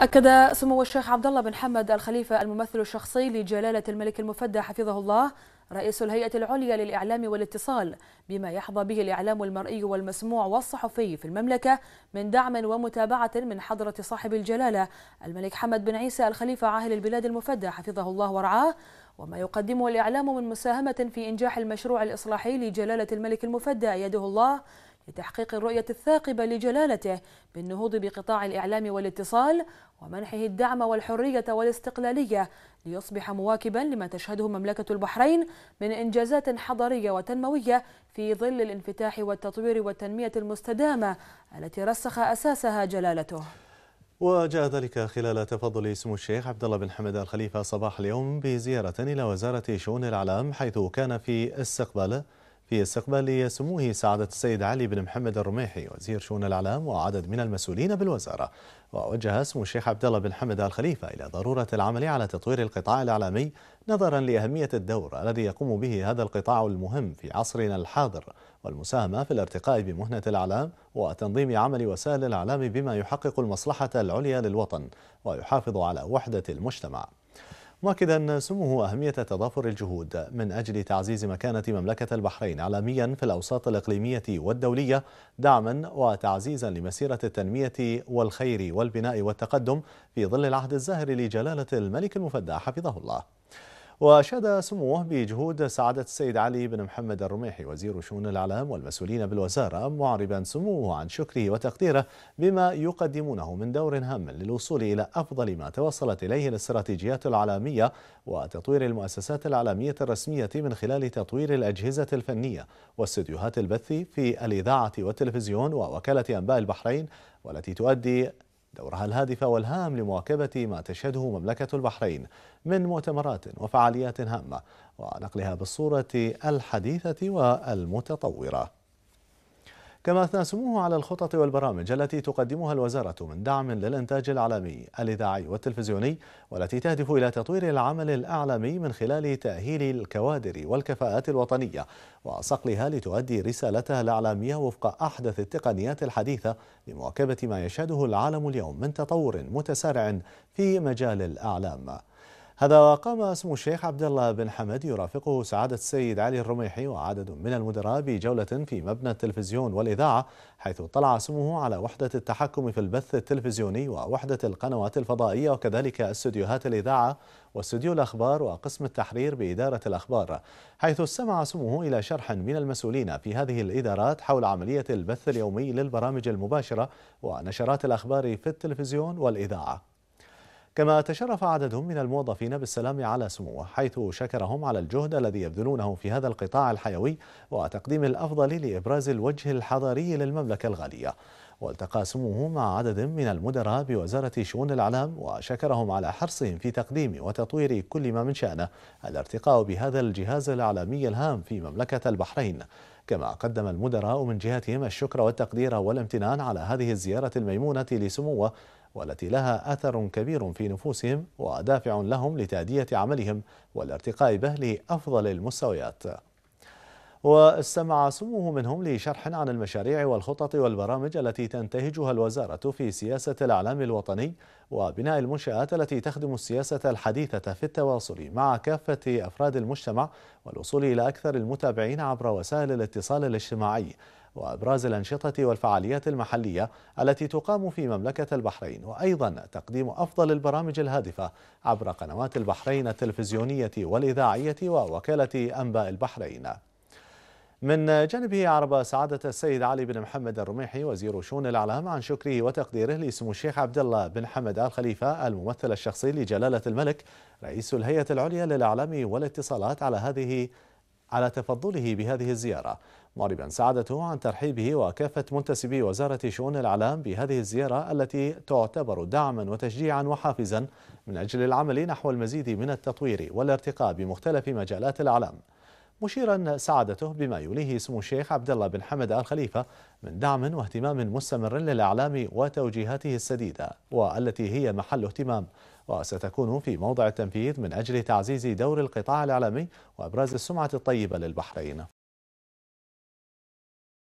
أكد سمو الشيخ عبد الله بن حمد الخليفة الممثل الشخصي لجلالة الملك المفدى حفظه الله رئيس الهيئة العليا للإعلام والاتصال بما يحظى به الإعلام المرئي والمسموع والصحفي في المملكة من دعم ومتابعة من حضرة صاحب الجلالة الملك حمد بن عيسى الخليفة عاهل البلاد المفدى حفظه الله ورعاه وما يقدمه الإعلام من مساهمة في إنجاح المشروع الإصلاحي لجلالة الملك المفدى يده الله لتحقيق الرؤية الثاقبة لجلالته بالنهوض بقطاع الإعلام والاتصال ومنحه الدعم والحرية والاستقلالية ليصبح مواكبا لما تشهده مملكة البحرين من إنجازات حضارية وتنموية في ظل الانفتاح والتطوير والتنمية المستدامة التي رسخ أساسها جلالته وجاء ذلك خلال تفضل سمو الشيخ عبد الله بن حمد الخليفة صباح اليوم بزيارة إلى وزارة شؤون الإعلام حيث كان في استقباله في استقبال سموه سعادة السيد علي بن محمد الرميحي وزير شؤون الإعلام وعدد من المسؤولين بالوزارة ووجه اسم الشيخ عبد الله بن حمد الخليفة إلى ضرورة العمل على تطوير القطاع الإعلامي نظرا لأهمية الدور الذي يقوم به هذا القطاع المهم في عصرنا الحاضر والمساهمة في الارتقاء بمهنة الإعلام وتنظيم عمل وسائل الإعلام بما يحقق المصلحة العليا للوطن ويحافظ على وحدة المجتمع مؤكدا سموه أهمية تضافر الجهود من أجل تعزيز مكانة مملكة البحرين عالميا في الأوساط الإقليمية والدولية دعما وتعزيزا لمسيرة التنمية والخير والبناء والتقدم في ظل العهد الزاهر لجلالة الملك المفدى حفظه الله وأشاد سموه بجهود سعادة السيد علي بن محمد الرميحي وزير شؤون الإعلام والمسؤولين بالوزارة معربا سموه عن شكره وتقديره بما يقدمونه من دور هام للوصول إلى أفضل ما توصلت إليه الاستراتيجيات العالمية وتطوير المؤسسات الإعلامية الرسمية من خلال تطوير الأجهزة الفنية واستديوهات البث في الإذاعة والتلفزيون ووكالة أنباء البحرين والتي تؤدي دورها الهادف والهام لمواكبة ما تشهده مملكة البحرين من مؤتمرات وفعاليات هامة ونقلها بالصورة الحديثة والمتطورة كما أثنى سموه على الخطط والبرامج التي تقدمها الوزارة من دعم للإنتاج العالمي الإذاعي والتلفزيوني والتي تهدف إلى تطوير العمل الأعلامي من خلال تأهيل الكوادر والكفاءات الوطنية وصقلها لتؤدي رسالتها الإعلامية وفق أحدث التقنيات الحديثة لمواكبة ما يشهده العالم اليوم من تطور متسارع في مجال الأعلام هذا وقام اسم الشيخ عبد الله بن حمد يرافقه سعادة السيد علي الرميحي وعدد من المدراء بجولة في مبنى التلفزيون والإذاعة حيث اطلع اسمه على وحدة التحكم في البث التلفزيوني ووحدة القنوات الفضائية وكذلك استديوهات الإذاعة واستديو الأخبار وقسم التحرير بإدارة الأخبار حيث استمع سموه إلى شرح من المسؤولين في هذه الإدارات حول عملية البث اليومي للبرامج المباشرة ونشرات الأخبار في التلفزيون والإذاعة كما تشرف عدد من الموظفين بالسلام على سموه حيث شكرهم على الجهد الذي يبذلونه في هذا القطاع الحيوي وتقديم الأفضل لإبراز الوجه الحضاري للمملكة الغالية والتقى سموه مع عدد من المدراء بوزارة شؤون الإعلام وشكرهم على حرصهم في تقديم وتطوير كل ما من شأنه الارتقاء بهذا الجهاز الإعلامي الهام في مملكة البحرين كما قدم المدراء من جهتهم الشكر والتقدير والامتنان على هذه الزيارة الميمونة لسموه والتي لها أثر كبير في نفوسهم ودافع لهم لتأدية عملهم والارتقاء به لافضل المستويات واستمع سموه منهم لشرح عن المشاريع والخطط والبرامج التي تنتهجها الوزارة في سياسة الإعلام الوطني وبناء المنشآت التي تخدم السياسة الحديثة في التواصل مع كافة أفراد المجتمع والوصول إلى أكثر المتابعين عبر وسائل الاتصال الاجتماعي وابراز الانشطه والفعاليات المحليه التي تقام في مملكه البحرين وايضا تقديم افضل البرامج الهادفه عبر قنوات البحرين التلفزيونيه والاذاعيه ووكاله انباء البحرين من جانبه عرب سعادة السيد علي بن محمد الرميحي وزير شؤون الإعلام عن شكره وتقديره لسمو الشيخ عبد الله بن حمد آل خليفة الممثل الشخصي لجلالة الملك رئيس الهيئة العليا للإعلام والاتصالات على هذه على تفضله بهذه الزيارة معربا سعادته عن ترحيبه وكافة منتسبي وزارة شؤون الإعلام بهذه الزيارة التي تعتبر دعما وتشجيعا وحافزا من أجل العمل نحو المزيد من التطوير والارتقاء بمختلف مجالات الإعلام مشيرا سعادته بما يوليه سمو الشيخ عبد الله بن حمد آل خليفة من دعم واهتمام مستمر للإعلام وتوجيهاته السديدة والتي هي محل اهتمام وستكون في موضع التنفيذ من أجل تعزيز دور القطاع الإعلامي وإبراز السمعة الطيبة للبحرين